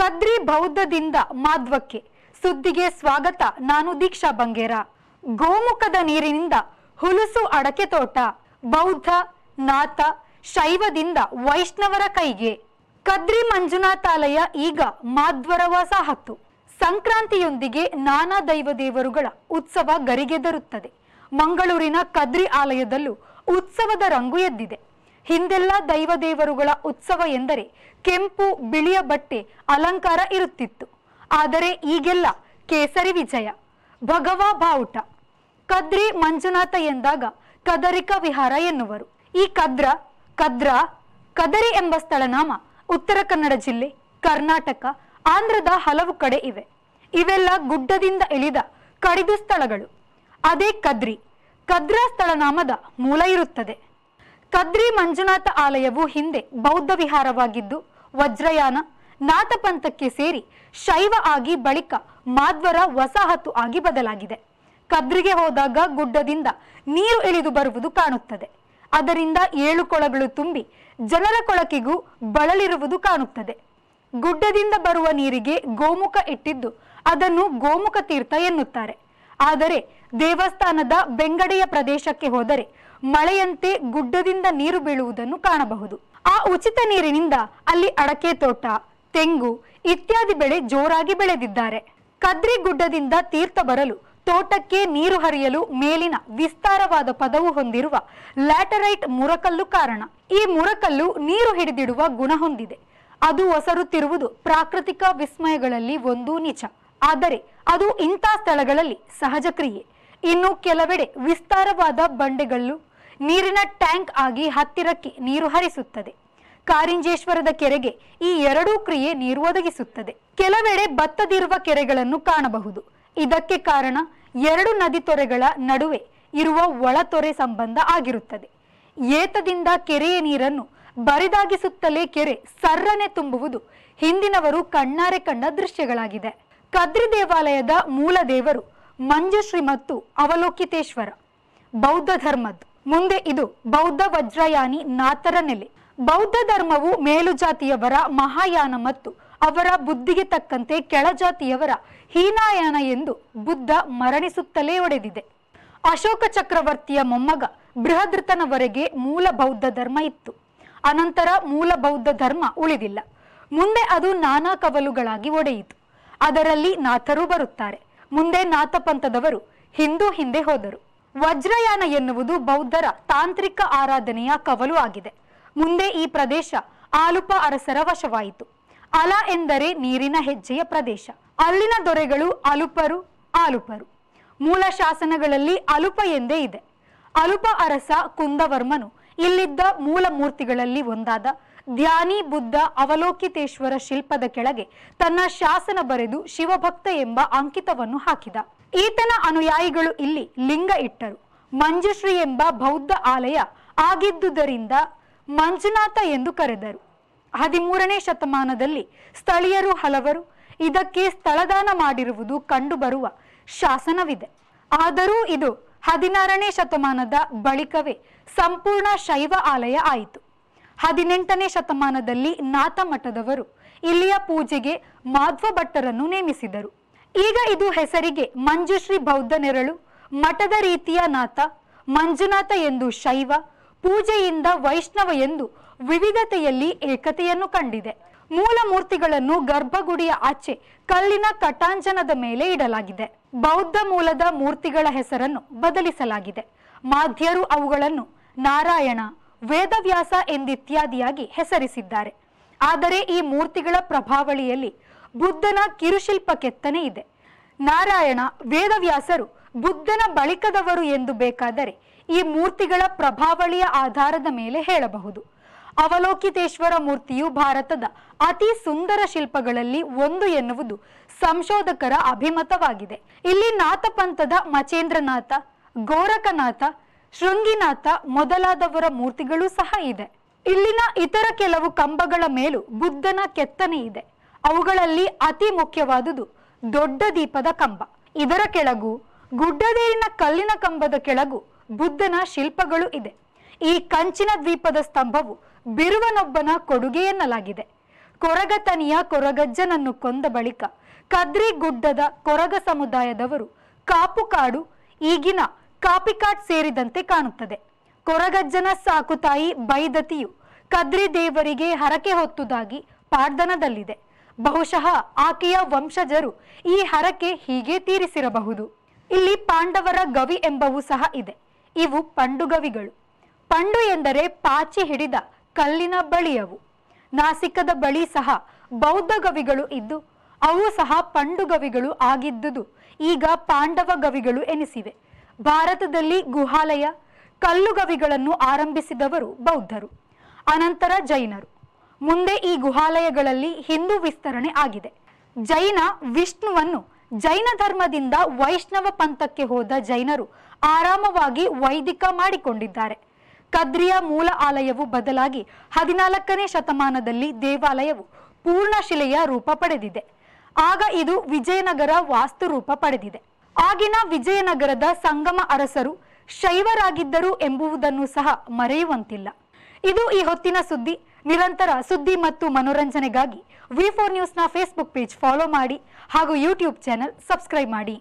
ಕದ್ರಿ ಬೌದ್ಧದಿಂದ ಮಾಧ್ವಕ್ಕೆ ಸುದ್ದಿಗೆ ಸ್ವಾಗತ ನಾನು ದೀಕ್ಷಾ ಬಂಗೇರ ಗೋಮುಖದ ನೀರಿನಿಂದ ಹುಲುಸು ಅಡಕೆ ತೋಟ ಬೌದ್ಧ ನಾಥ ಶೈವದಿಂದ ವೈಷ್ಣವರ ಕೈಗೆ ಕದ್ರಿ ಮಂಜುನಾಥಾಲಯ ಈಗ ಮಾಧ್ವರ ವಸಾಹತು ಸಂಕ್ರಾಂತಿಯೊಂದಿಗೆ ನಾನಾ ದೈವ ದೇವರುಗಳ ಉತ್ಸವ ಗರಿಗೆದರುತ್ತದೆ ಮಂಗಳೂರಿನ ಕದ್ರಿ ಆಲಯದಲ್ಲೂ ಉತ್ಸವದ ರಂಗು ಎದ್ದಿದೆ ಹಿಂದೆಲ್ಲ ದೈವದೇವರುಗಳ ಉತ್ಸವ ಎಂದರೆ ಕೆಂಪು ಬಿಳಿಯ ಬಟ್ಟೆ ಅಲಂಕಾರ ಇರುತ್ತಿತ್ತು ಆದರೆ ಈಗೆಲ್ಲ ಕೇಸರಿ ವಿಜಯ ಭಗವ ಬಾವುಟ ಕದ್ರಿ ಮಂಜುನಾಥ ಎಂದಾಗ ಕದರಿಕ ವಿಹಾರ ಎನ್ನುವರು ಈ ಕದ್ರ ಕದ್ರ ಕದರಿ ಎಂಬ ಸ್ಥಳನಾಮ ಉತ್ತರ ಕನ್ನಡ ಜಿಲ್ಲೆ ಕರ್ನಾಟಕ ಆಂಧ್ರದ ಹಲವು ಕಡೆ ಇವೆ ಇವೆಲ್ಲ ಗುಡ್ಡದಿಂದ ಇಳಿದ ಕಡಿದು ಸ್ಥಳಗಳು ಅದೇ ಕದ್ರಿ ಕದ್ರಾ ಸ್ಥಳನಾಮದ ಮೂಲ ಇರುತ್ತದೆ ಕದ್ರಿ ಮಂಜುನಾಥ ಆಲಯವು ಹಿಂದೆ ಬೌದ್ಧ ವಿಹಾರವಾಗಿದ್ದು ವಜ್ರಯಾನ ನಾಥಪಂಥಕ್ಕೆ ಸೇರಿ ಶೈವ ಆಗಿ ಬಳಿಕ ಮಾಧ್ವರ ವಸಾಹತು ಆಗಿ ಬದಲಾಗಿದೆ ಕದ್ರಿಗೆ ಹೋದಾಗ ಗುಡ್ಡದಿಂದ ನೀರು ಇಳಿದು ಬರುವುದು ಕಾಣುತ್ತದೆ ಅದರಿಂದ ಏಳು ಕೊಳಗಳು ತುಂಬಿ ಜನರ ಕೊಳಕಿಗೂ ಬಳಲಿರುವುದು ಕಾಣುತ್ತದೆ ಗುಡ್ಡದಿಂದ ಬರುವ ನೀರಿಗೆ ಗೋಮುಖ ಇಟ್ಟಿದ್ದು ಅದನ್ನು ಗೋಮುಖ ತೀರ್ಥ ಎನ್ನುತ್ತಾರೆ ಆದರೆ ದೇವಸ್ಥಾನದ ಬೆಂಗಡೆಯ ಪ್ರದೇಶಕ್ಕೆ ಹೋದರೆ ಮಳೆಯಂತೆ ಗುಡ್ಡದಿಂದ ನೀರು ಬೀಳುವುದನ್ನು ಕಾಣಬಹುದು ಆ ಉಚಿತ ನೀರಿನಿಂದ ಅಲ್ಲಿ ಅಡಕೆ ತೋಟ ತೆಂಗು ಇತ್ಯಾದಿ ಬೆಳೆ ಜೋರಾಗಿ ಬೆಳೆದಿದ್ದಾರೆ ಕದ್ರಿ ಗುಡ್ಡದಿಂದ ತೀರ್ಥ ಬರಲು ತೋಟಕ್ಕೆ ನೀರು ಹರಿಯಲು ಮೇಲಿನ ವಿಸ್ತಾರವಾದ ಪದವು ಹೊಂದಿರುವ ಲ್ಯಾಟರೈಟ್ ಮುರಕಲ್ಲು ಕಾರಣ ಈ ಮುರಕಲ್ಲು ನೀರು ಹಿಡಿದಿಡುವ ಗುಣ ಹೊಂದಿದೆ ಅದು ಒಸರುತ್ತಿರುವುದು ಪ್ರಾಕೃತಿಕ ವಿಸ್ಮಯಗಳಲ್ಲಿ ಒಂದು ನಿಜ ಆದರೆ ಅದು ಇಂಥ ಸ್ಥಳಗಳಲ್ಲಿ ಸಹಜ ಕ್ರಿಯೆ ಇನ್ನು ಕೆಲವೆಡೆ ವಿಸ್ತಾರವಾದ ಬಂಡೆಗಳು ನೀರಿನ ಟ್ಯಾಂಕ್ ಆಗಿ ಹತ್ತಿರಕ್ಕೆ ನೀರು ಹರಿಸುತ್ತದೆ ಕಾರಿಂಜೇಶ್ವರದ ಕೆರೆಗೆ ಈ ಎರಡೂ ಕ್ರಿಯೆ ನೀರು ಒದಗಿಸುತ್ತದೆ ಕೆಲವೆಡೆ ಬತ್ತದಿರುವ ಕೆರೆಗಳನ್ನು ಕಾಣಬಹುದು ಇದಕ್ಕೆ ಕಾರಣ ಎರಡು ನದಿ ತೊರೆಗಳ ನಡುವೆ ಇರುವ ಒಳತೊರೆ ಸಂಬಂಧ ಆಗಿರುತ್ತದೆ ಏತದಿಂದ ಕೆರೆಯ ನೀರನ್ನು ಬರಿದಾಗಿಸುತ್ತಲೇ ಕೆರೆ ಸರ್ರನೆ ತುಂಬುವುದು ಹಿಂದಿನವರು ಕಣ್ಣಾರೆ ಕಂಡ ದೃಶ್ಯಗಳಾಗಿದೆ ಕದ್ರಿ ದೇವಾಲಯದ ಮೂಲ ದೇವರು ಮಂಜುಶ್ರೀ ಮತ್ತು ಅವಲೋಕಿತೇಶ್ವರ ಬೌದ್ಧ ಧರ್ಮದ್ದು ಮುಂದೆ ಇದು ಬೌದ್ಧ ವಜ್ರಯಾನಿ ನಾಥರ ನೆಲೆ ಬೌದ್ಧ ಧರ್ಮವು ಮೇಲುಜಾತಿಯವರ ಮಹಾಯಾನ ಮತ್ತು ಅವರ ಬುದ್ಧಿಗೆ ತಕ್ಕಂತೆ ಕೆಳಜಾತಿಯವರ ಹೀನಾಯಾನ ಎಂದು ಬುದ್ಧ ಮರಣಿಸುತ್ತಲೇ ಒಡೆದಿದೆ ಅಶೋಕ ಚಕ್ರವರ್ತಿಯ ಮೊಮ್ಮಗ ಬೃಹದೃತನವರೆಗೆ ಮೂಲ ಬೌದ್ಧ ಧರ್ಮ ಇತ್ತು ಅನಂತರ ಮೂಲ ಬೌದ್ಧ ಧರ್ಮ ಉಳಿದಿಲ್ಲ ಮುಂದೆ ಅದು ನಾನಾ ಕವಲುಗಳಾಗಿ ಒಡೆಯಿತು ಅದರಲ್ಲಿ ನಾಥರು ಬರುತ್ತಾರೆ ಮುಂದೆ ನಾಥಪಂಥದವರು ಹಿಂದೂ ಹಿಂದೆ ಹೋದರು ವಜ್ರಯಾನ ಎನ್ನುವುದು ಬೌದ್ಧರ ತಾಂತ್ರಿಕ ಆರಾಧನೆಯ ಕವಲು ಆಗಿದೆ ಮುಂದೆ ಈ ಪ್ರದೇಶ ಆಲುಪ ಅರಸರ ವಶವಾಯಿತು ಅಲ ಎಂದರೆ ನೀರಿನ ಹೆಜ್ಜೆಯ ಪ್ರದೇಶ ಅಲ್ಲಿನ ದೊರೆಗಳು ಅಲುಪರು ಆಲುಪರು ಮೂಲ ಶಾಸನಗಳಲ್ಲಿ ಅಲುಪ ಎಂದೇ ಇದೆ ಅಲುಪ ಅರಸ ಕುಂದವರ್ಮನು ಇಲ್ಲಿದ್ದ ಮೂಲ ಮೂರ್ತಿಗಳಲ್ಲಿ ಒಂದಾದ ಧ್ಯಾನಿ ಬುದ್ಧ ಅವಲೋಕಿತೇಶ್ವರ ಶಿಲ್ಪದ ಕೆಳಗೆ ತನ್ನ ಶಾಸನ ಬರೆದು ಶಿವಭಕ್ತ ಎಂಬ ಅಂಕಿತವನ್ನು ಹಾಕಿದ ಈತನ ಅನುಯಾಯಿಗಳು ಇಲ್ಲಿ ಲಿಂಗ ಇಟ್ಟರು ಮಂಜುಶ್ರೀ ಎಂಬ ಬೌದ್ಧ ಆಲಯ ಆಗಿದ್ದುದರಿಂದ ಮಂಜುನಾಥ ಎಂದು ಕರೆದರು ಹದಿಮೂರನೇ ಶತಮಾನದಲ್ಲಿ ಸ್ಥಳೀಯರು ಹಲವರು ಇದಕ್ಕೆ ಸ್ಥಳದಾನ ಮಾಡಿರುವುದು ಕಂಡುಬರುವ ಶಾಸನವಿದೆ ಆದರೂ ಇದು ಹದಿನಾರನೇ ಶತಮಾನದ ಬಳಿಕವೇ ಸಂಪೂರ್ಣ ಶೈವ ಆಲಯ ಆಯಿತು ಹದಿನೆಂಟನೇ ಶತಮಾನದಲ್ಲಿ ನಾಥ ಮಠದವರು ಇಲ್ಲಿಯ ಪೂಜೆಗೆ ಮಾಧ್ವ ಭಟ್ಟರನ್ನು ನೇಮಿಸಿದರು ಈಗ ಇದು ಹೆಸರಿಗೆ ಮಂಜುಶ್ರೀ ಬೌದ್ಧ ನೆರಳು ಮಠದ ರೀತಿಯ ನಾಥ ಮಂಜುನಾಥ ಎಂದು ಶೈವ ಪೂಜೆಯಿಂದ ವೈಷ್ಣವ ಎಂದು ವಿವಿಧತೆಯಲ್ಲಿ ಏಕತೆಯನ್ನು ಕಂಡಿದೆ ಮೂಲ ಮೂರ್ತಿಗಳನ್ನು ಗರ್ಭಗುಡಿಯ ಆಚೆ ಕಲ್ಲಿನ ಕಟಾಂಜನದ ಮೇಲೆ ಇಡಲಾಗಿದೆ ಬೌದ್ಧ ಮೂಲದ ಮೂರ್ತಿಗಳ ಹೆಸರನ್ನು ಬದಲಿಸಲಾಗಿದೆ ಮಾಧ್ಯರು ಅವುಗಳನ್ನು ನಾರಾಯಣ ವೇದವ್ಯಾಸ ಎಂದಿತ್ಯಾದಿಯಾಗಿ ಹೆಸರಿಸಿದ್ದಾರೆ ಆದರೆ ಈ ಮೂರ್ತಿಗಳ ಪ್ರಭಾವಳಿಯಲ್ಲಿ ಬುದ್ಧನ ಕಿರುಶಿಲ್ಪ ಕೆತ್ತನೆ ಇದೆ ನಾರಾಯಣ ವೇದವ್ಯಾಸರು ಬುದ್ಧನ ಬಳಿಕದವರು ಎಂದು ಬೇಕಾದರೆ ಈ ಮೂರ್ತಿಗಳ ಪ್ರಭಾವಳಿಯ ಆಧಾರದ ಮೇಲೆ ಹೇಳಬಹುದು ಅವಲೋಕಿತೇಶ್ವರ ಮೂರ್ತಿಯು ಭಾರತದ ಅತಿ ಸುಂದರ ಶಿಲ್ಪಗಳಲ್ಲಿ ಒಂದು ಎನ್ನುವುದು ಸಂಶೋಧಕರ ಅಭಿಮತವಾಗಿದೆ ಇಲ್ಲಿ ನಾಥಪಂಥದ ಮಚೇಂದ್ರನಾಥ ಗೋರಖನಾಥ ಶೃಂಗಿನಾಥ ಮೊದಲಾದವರ ಮೂರ್ತಿಗಳು ಸಹ ಇದೆ ಇಲ್ಲಿನ ಇತರ ಕೆಲವು ಕಂಬಗಳ ಮೇಲೂ ಬುದ್ಧನ ಕೆತ್ತನೆ ಇದೆ ಅವುಗಳಲ್ಲಿ ಅತಿ ಮುಖ್ಯವಾದುದು ದೊಡ್ಡ ದೀಪದ ಕಂಬ ಇದರ ಕೆಳಗು ಗುಡ್ಡದೇರಿನ ಕಲ್ಲಿನ ಕಂಬದ ಕೆಳಗು ಬುದ್ಧನ ಶಿಲ್ಪಗಳು ಇದೆ ಈ ಕಂಚಿನ ದ್ವೀಪದ ಸ್ತಂಭವು ಬಿರುವನೊಬ್ಬನ ಕೊಡುಗೆ ಎನ್ನಲಾಗಿದೆ ಕೊರಗತನಿಯ ಕೊರಗಜ್ಜನನ್ನು ಕೊಂದ ಬಳಿಕ ಕದ್ರಿ ಗುಡ್ಡದ ಕೊರಗ ಸಮುದಾಯದವರು ಕಾಪು ಕಾಡು ಈಗಿನ ಕಾಪಿಕಾಟ್ ಸೇರಿದಂತೆ ಕಾಣುತ್ತದೆ ಕೊರಗಜ್ಜನ ಸಾಕುತಾಯಿ ಬೈದತಿಯು ಕದ್ರಿ ದೇವರಿಗೆ ಹರಕೆ ಹೊತ್ತುದಾಗಿ ಪಾಡ್ದನದಲ್ಲಿದೆ ಬಹುಶಃ ಆಕೆಯ ವಂಶಜರು ಈ ಹರಕೆ ಹೀಗೆ ತೀರಿಸಿರಬಹುದು ಇಲ್ಲಿ ಪಾಂಡವರ ಗವಿ ಎಂಬವೂ ಸಹ ಇದೆ ಇವು ಪಂಡುಗವಿಗಳು ಪಂಡು ಎಂದರೆ ಪಾಚಿ ಹಿಡಿದ ಕಲ್ಲಿನ ಬಳಿಯವು ನಾಸಿಕದ ಬಳಿ ಸಹ ಬೌದ್ಧ ಗವಿಗಳು ಇದ್ದು ಅವು ಸಹ ಪಂಡುಗವಿಗಳು ಆಗಿದ್ದುದು ಈಗ ಪಾಂಡವ ಗವಿಗಳು ಎನಿಸಿವೆ ಭಾರತದಲ್ಲಿ ಗುಹಾಲಯ ಕಲ್ಲುಗವಿಗಳನ್ನು ಆರಂಭಿಸಿದವರು ಬೌದ್ಧರು ಅನಂತರ ಜೈನರು ಮುಂದೆ ಈ ಗುಹಾಲಯಗಳಲ್ಲಿ ಹಿಂದೂ ವಿಸ್ತರಣೆ ಆಗಿದೆ ಜೈನ ವಿಷ್ಣುವನ್ನು ಜೈನ ಧರ್ಮದಿಂದ ವೈಷ್ಣವ ಪಂಥಕ್ಕೆ ಹೋದ ಜೈನರು ಆರಾಮವಾಗಿ ವೈದಿಕ ಮಾಡಿಕೊಂಡಿದ್ದಾರೆ ಕದ್ರಿಯ ಮೂಲ ಆಲಯವು ಬದಲಾಗಿ ಹದಿನಾಲ್ಕನೇ ಶತಮಾನದಲ್ಲಿ ದೇವಾಲಯವು ಪೂರ್ಣಶಿಲೆಯ ರೂಪ ಪಡೆದಿದೆ ಆಗ ಇದು ವಿಜಯನಗರ ವಾಸ್ತು ರೂಪ ಪಡೆದಿದೆ ಆಗಿನ ವಿಜಯನಗರದ ಸಂಗಮ ಅರಸರು ಶೈವರಾಗಿದ್ದರು ಎಂಬುದನ್ನು ಸಹ ಮರೆಯುವಂತಿಲ್ಲ ಇದು ಈ ಹೊತ್ತಿನ ಸುದ್ದಿ ನಿರಂತರ ಸುದ್ದಿ ಮತ್ತು ಮನೋರಂಜನೆಗಾಗಿ ವಿ ಫೋರ್ ನ್ಯೂಸ್ನ ಫೇಸ್ಬುಕ್ ಪೇಜ್ ಫಾಲೋ ಮಾಡಿ ಹಾಗೂ ಯೂಟ್ಯೂಬ್ ಚಾನೆಲ್ ಸಬ್ಸ್ಕ್ರೈಬ್ ಮಾಡಿ